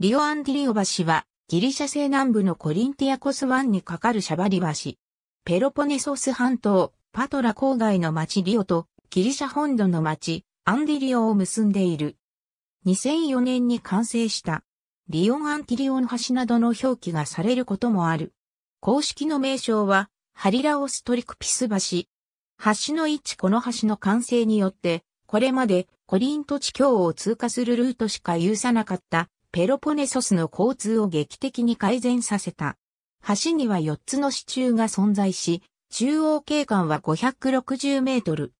リオアンディリオ橋は、ギリシャ西南部のコリンティアコス湾に架かるシャバリ橋。ペロポネソス半島、パトラ郊外の町リオと、ギリシャ本土の町、アンディリオを結んでいる。2004年に完成した、リオンアンティリオン橋などの表記がされることもある。公式の名称は、ハリラオストリクピス橋。橋の位置この橋の完成によって、これまでコリント地境を通過するルートしか有さなかったペロポネソスの交通を劇的に改善させた。橋には4つの支柱が存在し、中央景観は560メートル。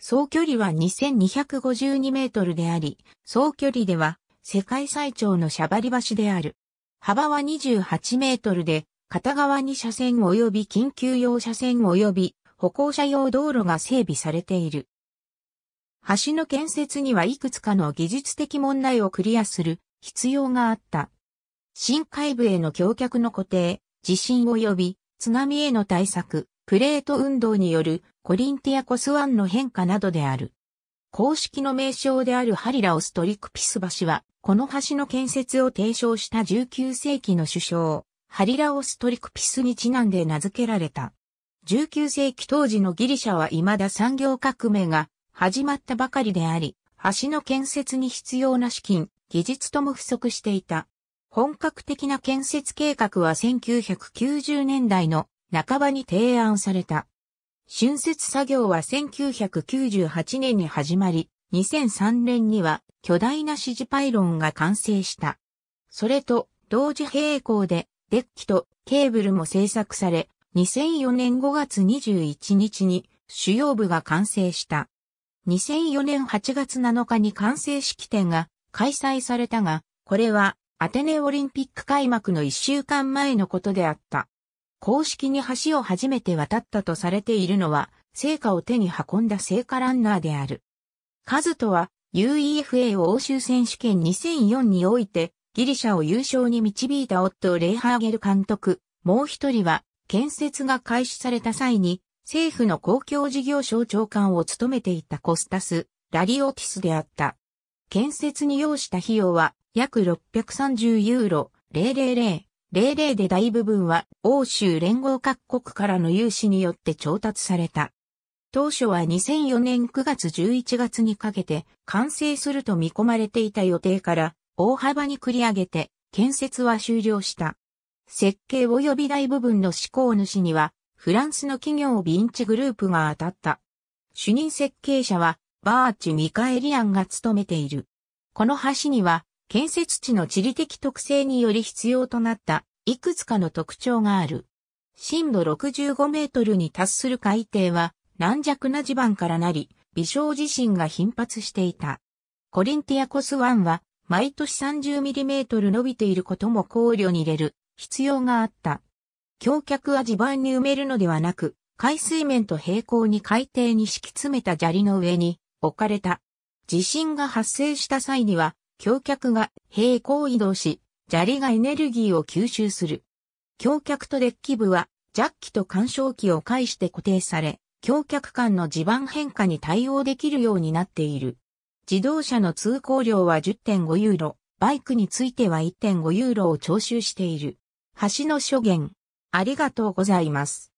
総距離は2252メートルであり、総距離では世界最長のシャバリ橋である。幅は28メートルで、片側に車線及び緊急用車線及び歩行者用道路が整備されている。橋の建設にはいくつかの技術的問題をクリアする必要があった。深海部への橋脚の固定、地震及び津波への対策、プレート運動によるコリンティアコス湾の変化などである。公式の名称であるハリラオストリクピス橋は、この橋の建設を提唱した19世紀の首相、ハリラオストリクピスにちなんで名付けられた。19世紀当時のギリシャは未だ産業革命が始まったばかりであり、橋の建設に必要な資金、技術とも不足していた。本格的な建設計画は1990年代の半ばに提案された。春節作業は1998年に始まり、2003年には巨大な支持パイロンが完成した。それと同時並行でデッキとケーブルも製作され、2004年5月21日に主要部が完成した。2004年8月7日に完成式典が開催されたが、これはアテネオリンピック開幕の一週間前のことであった。公式に橋を初めて渡ったとされているのは、聖火を手に運んだ聖火ランナーである。カズトは UEFA 欧州選手権2004においてギリシャを優勝に導いたオットレイハーゲル監督、もう一人は建設が開始された際に政府の公共事業省長官を務めていたコスタス、ラリオティスであった。建設に要した費用は約630ユーロ000、00で大部分は欧州連合各国からの融資によって調達された。当初は2004年9月11月にかけて完成すると見込まれていた予定から大幅に繰り上げて建設は終了した。設計及び大部分の施工主にはフランスの企業ヴィンチグループが当たった。主任設計者はバーチ・ミカエリアンが務めている。この橋には、建設地の地理的特性により必要となった、いくつかの特徴がある。深度65メートルに達する海底は、軟弱な地盤からなり、微小地震が頻発していた。コリンティアコス1は、毎年3 0トル伸びていることも考慮に入れる必要があった。橋脚は地盤に埋めるのではなく、海水面と平行に海底に敷き詰めた砂利の上に置かれた。地震が発生した際には、橋脚が平行移動し、砂利がエネルギーを吸収する。橋脚とデッキ部は、ジャッキと干渉機を介して固定され、橋脚間の地盤変化に対応できるようになっている。自動車の通行料は10.5ユーロ、バイクについては1.5ユーロを徴収している。橋の諸言。ありがとうございます。